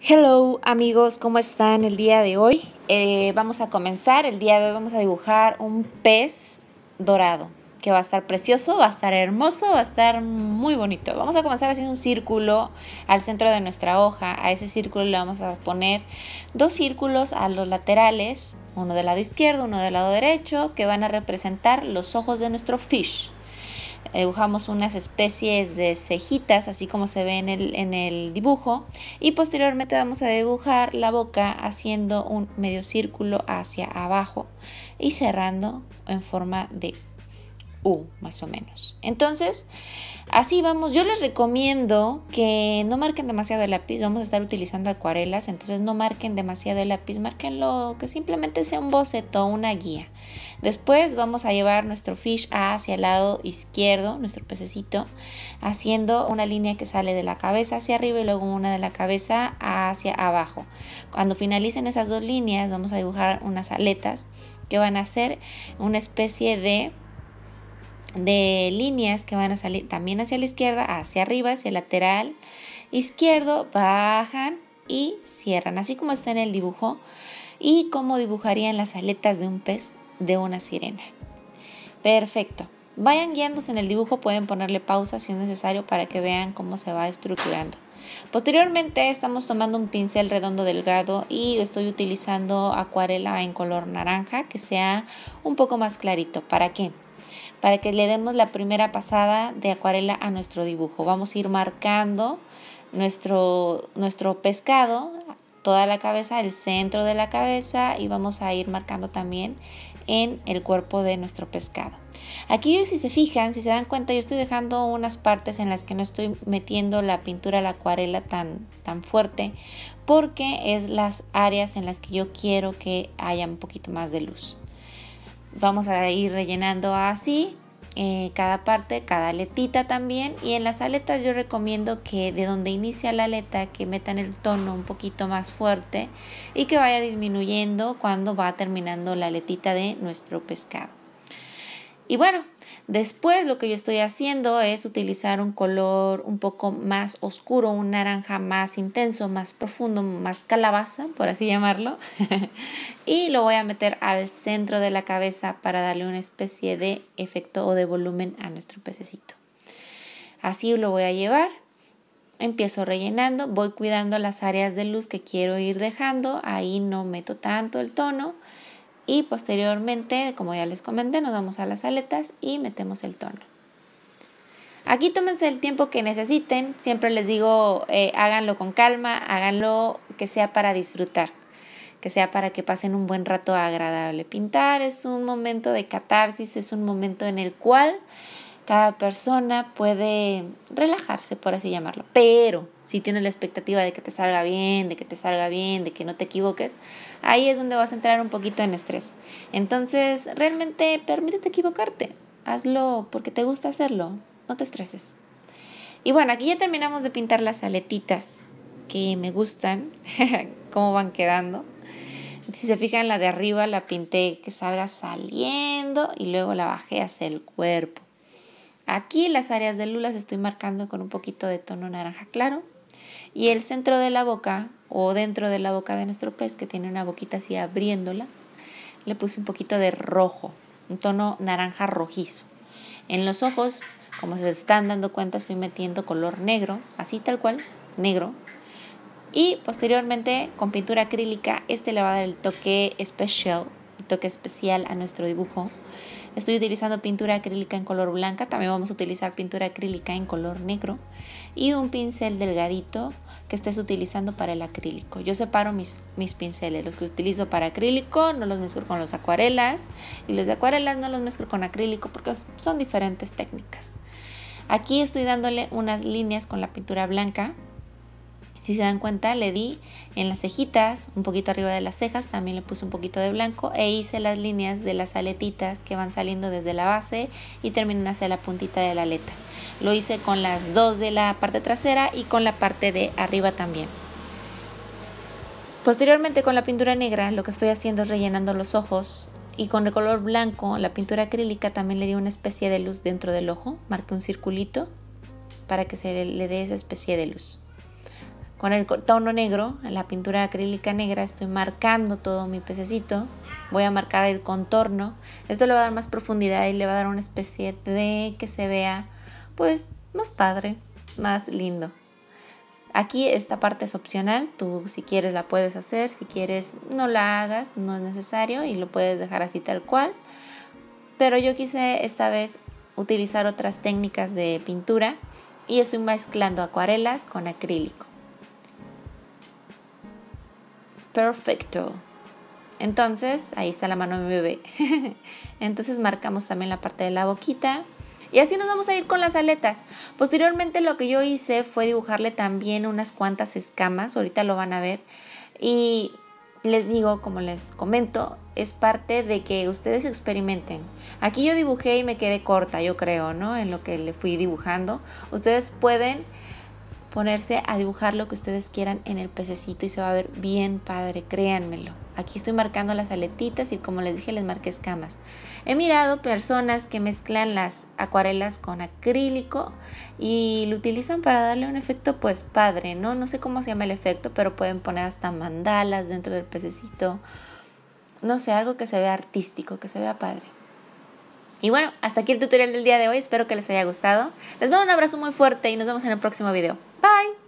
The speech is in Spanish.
Hello amigos, ¿cómo están el día de hoy? Eh, vamos a comenzar, el día de hoy vamos a dibujar un pez dorado que va a estar precioso, va a estar hermoso, va a estar muy bonito. Vamos a comenzar haciendo un círculo al centro de nuestra hoja, a ese círculo le vamos a poner dos círculos a los laterales, uno del lado izquierdo, uno del lado derecho, que van a representar los ojos de nuestro fish dibujamos unas especies de cejitas, así como se ve en el, en el dibujo, y posteriormente vamos a dibujar la boca haciendo un medio círculo hacia abajo y cerrando en forma de U, más o menos. Entonces, así vamos. Yo les recomiendo que no marquen demasiado el lápiz. Vamos a estar utilizando acuarelas, entonces no marquen demasiado el lápiz. Márquenlo que simplemente sea un boceto, una guía. Después vamos a llevar nuestro fish hacia el lado izquierdo, nuestro pececito, haciendo una línea que sale de la cabeza hacia arriba y luego una de la cabeza hacia abajo. Cuando finalicen esas dos líneas, vamos a dibujar unas aletas que van a ser una especie de de líneas que van a salir también hacia la izquierda, hacia arriba, hacia el lateral izquierdo, bajan y cierran, así como está en el dibujo y como dibujarían las aletas de un pez de una sirena. Perfecto. Vayan guiándose en el dibujo, pueden ponerle pausa si es necesario para que vean cómo se va estructurando. Posteriormente estamos tomando un pincel redondo delgado y estoy utilizando acuarela en color naranja que sea un poco más clarito. ¿Para qué? para que le demos la primera pasada de acuarela a nuestro dibujo. Vamos a ir marcando nuestro, pescado, toda la cabeza, el centro de la cabeza y vamos a ir marcando también en el cuerpo de nuestro pescado. Aquí si se fijan, si se dan cuenta, yo estoy dejando unas partes en las que no estoy metiendo la pintura, la acuarela tan, tan fuerte, porque es las áreas en las que yo quiero que haya un poquito más de luz. Vamos a ir rellenando así eh, cada parte, cada aletita también. Y en las aletas yo recomiendo que de donde inicia la aleta que metan el tono un poquito más fuerte y que vaya disminuyendo cuando va terminando la aletita de nuestro pescado. Y bueno, después lo que yo estoy haciendo es utilizar un color un poco más oscuro, un naranja más intenso, más profundo, más calabaza, por así llamarlo. y lo voy a meter al centro de la cabeza para darle una especie de efecto o de volumen a nuestro pececito. Así lo voy a llevar. Empiezo rellenando, voy cuidando las áreas de luz que quiero ir dejando, ahí no meto tanto el tono y posteriormente, como ya les comenté, nos vamos a las aletas y metemos el tono. Aquí tómense el tiempo que necesiten, siempre les digo eh, háganlo con calma, háganlo que sea para disfrutar, que sea para que pasen un buen rato agradable. Pintar es un momento de catarsis, es un momento en el cual cada persona puede relajarse, por así llamarlo. Pero si tienes la expectativa de que te salga bien, de que te salga bien, de que no te equivoques, ahí es donde vas a entrar un poquito en estrés. Entonces, realmente permítete equivocarte. Hazlo porque te gusta hacerlo. No te estreses. Y bueno, aquí ya terminamos de pintar las aletitas que me gustan, cómo van quedando. Si se fijan, la de arriba la pinté que salga saliendo y luego la bajé hacia el cuerpo. Aquí las áreas de lula las estoy marcando con un poquito de tono naranja claro. Y el centro de la boca o dentro de la boca de nuestro pez, que tiene una boquita así abriéndola, le puse un poquito de rojo, un tono naranja rojizo. En los ojos, como se están dando cuenta, estoy metiendo color negro, así tal cual, negro. Y posteriormente, con pintura acrílica, este le va a dar el toque especial, el toque especial a nuestro dibujo. Estoy utilizando pintura acrílica en color blanca, también vamos a utilizar pintura acrílica en color negro y un pincel delgadito que estés utilizando para el acrílico. Yo separo mis, pinceles, los que utilizo para acrílico no los mezclo con los acuarelas y los de acuarelas no los mezclo con acrílico porque son diferentes técnicas. Aquí estoy dándole unas líneas con la pintura blanca si se dan cuenta, le di en las cejitas, un poquito arriba de las cejas, también le puse un poquito de blanco e hice las líneas de las aletitas que van saliendo desde la base y terminan hacia la puntita de la aleta. Lo hice con las dos de la parte trasera y con la parte de arriba también. Posteriormente con la pintura negra lo que estoy haciendo es rellenando los ojos y con el color blanco, la pintura acrílica también le di una especie de luz dentro del ojo, marqué un circulito para que se le dé esa especie de luz. Con el tono negro, la pintura acrílica negra, estoy marcando todo mi pececito. Voy a marcar el contorno. Esto le va a dar más profundidad y le va a dar una especie de que se vea pues más padre, más lindo. Aquí esta parte es opcional, tú si quieres la puedes hacer, si quieres no la hagas, no es necesario y lo puedes dejar así tal cual. Pero yo quise esta vez utilizar otras técnicas de pintura y estoy mezclando acuarelas con acrílico. Perfecto. Entonces, ahí está la mano de mi bebé. Entonces marcamos también la parte de la boquita. Y así nos vamos a ir con las aletas. Posteriormente lo que yo hice fue dibujarle también unas cuantas escamas, ahorita lo van a ver. Y les digo, como les comento, es parte de que ustedes experimenten. Aquí yo dibujé y me quedé corta, yo creo, ¿no? En lo que le fui dibujando. Ustedes pueden ponerse a dibujar lo que ustedes quieran en el pececito y se va a ver bien padre, créanmelo. Aquí estoy marcando las aletitas y como les dije les marqué escamas. He mirado personas que mezclan las acuarelas con acrílico y lo utilizan para darle un efecto pues padre, ¿no? No sé cómo se llama el efecto, pero pueden poner hasta mandalas dentro del pececito. No sé, algo que se vea artístico, que se vea padre. Y bueno, hasta aquí el tutorial del día de hoy, espero que les haya gustado. Les mando un abrazo muy fuerte y nos vemos en el próximo video. Bye.